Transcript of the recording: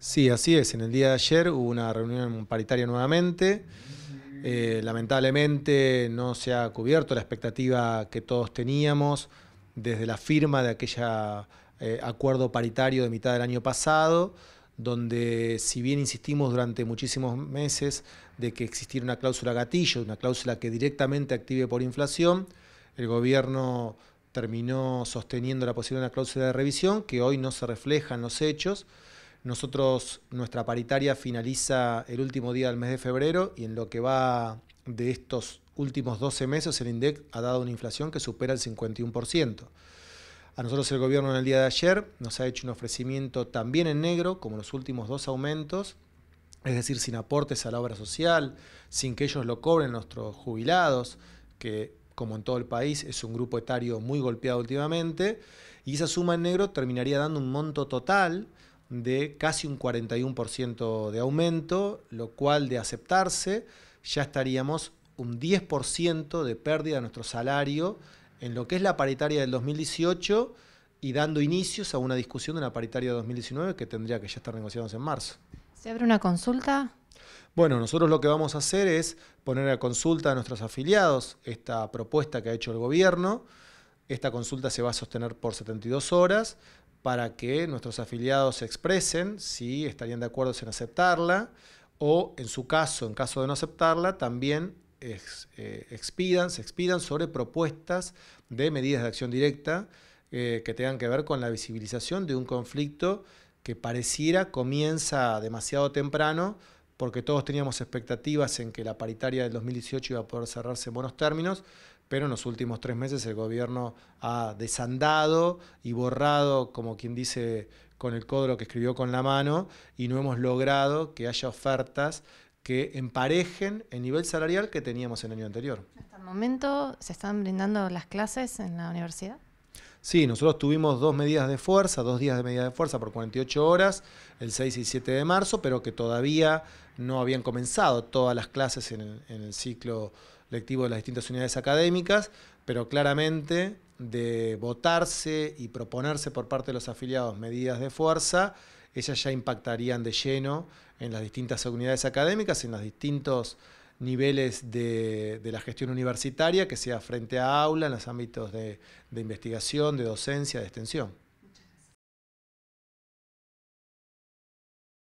Sí, así es. En el día de ayer hubo una reunión paritaria nuevamente. Eh, lamentablemente no se ha cubierto la expectativa que todos teníamos desde la firma de aquella eh, acuerdo paritario de mitad del año pasado, donde si bien insistimos durante muchísimos meses de que existiera una cláusula gatillo, una cláusula que directamente active por inflación, el gobierno terminó sosteniendo la posibilidad de una cláusula de revisión que hoy no se refleja en los hechos. Nosotros, nuestra paritaria finaliza el último día del mes de febrero y en lo que va de estos últimos 12 meses el INDEC ha dado una inflación que supera el 51%. A nosotros el gobierno en el día de ayer nos ha hecho un ofrecimiento también en negro, como los últimos dos aumentos, es decir, sin aportes a la obra social, sin que ellos lo cobren nuestros jubilados, que como en todo el país es un grupo etario muy golpeado últimamente, y esa suma en negro terminaría dando un monto total de casi un 41% de aumento, lo cual de aceptarse ya estaríamos un 10% de pérdida de nuestro salario en lo que es la paritaria del 2018 y dando inicios a una discusión de la paritaria de 2019 que tendría que ya estar negociándose en marzo. ¿Se abre una consulta? Bueno, nosotros lo que vamos a hacer es poner a consulta a nuestros afiliados esta propuesta que ha hecho el gobierno. Esta consulta se va a sostener por 72 horas para que nuestros afiliados expresen si estarían de acuerdo en aceptarla o en su caso, en caso de no aceptarla, también eh, expidan, se expidan sobre propuestas de medidas de acción directa eh, que tengan que ver con la visibilización de un conflicto que pareciera comienza demasiado temprano porque todos teníamos expectativas en que la paritaria del 2018 iba a poder cerrarse en buenos términos, pero en los últimos tres meses el gobierno ha desandado y borrado, como quien dice con el codo que escribió con la mano, y no hemos logrado que haya ofertas que emparejen el nivel salarial que teníamos el año anterior. Hasta el momento se están brindando las clases en la universidad. Sí, nosotros tuvimos dos medidas de fuerza, dos días de medida de fuerza por 48 horas, el 6 y 7 de marzo, pero que todavía no habían comenzado todas las clases en el, ciclo lectivo de las distintas unidades académicas, pero claramente de votarse y proponerse por parte de los afiliados medidas de fuerza, ellas ya impactarían de lleno en las distintas unidades académicas, en las distintos niveles de, de, la gestión universitaria, que sea frente a aula, en los ámbitos de, de investigación, de docencia, de extensión.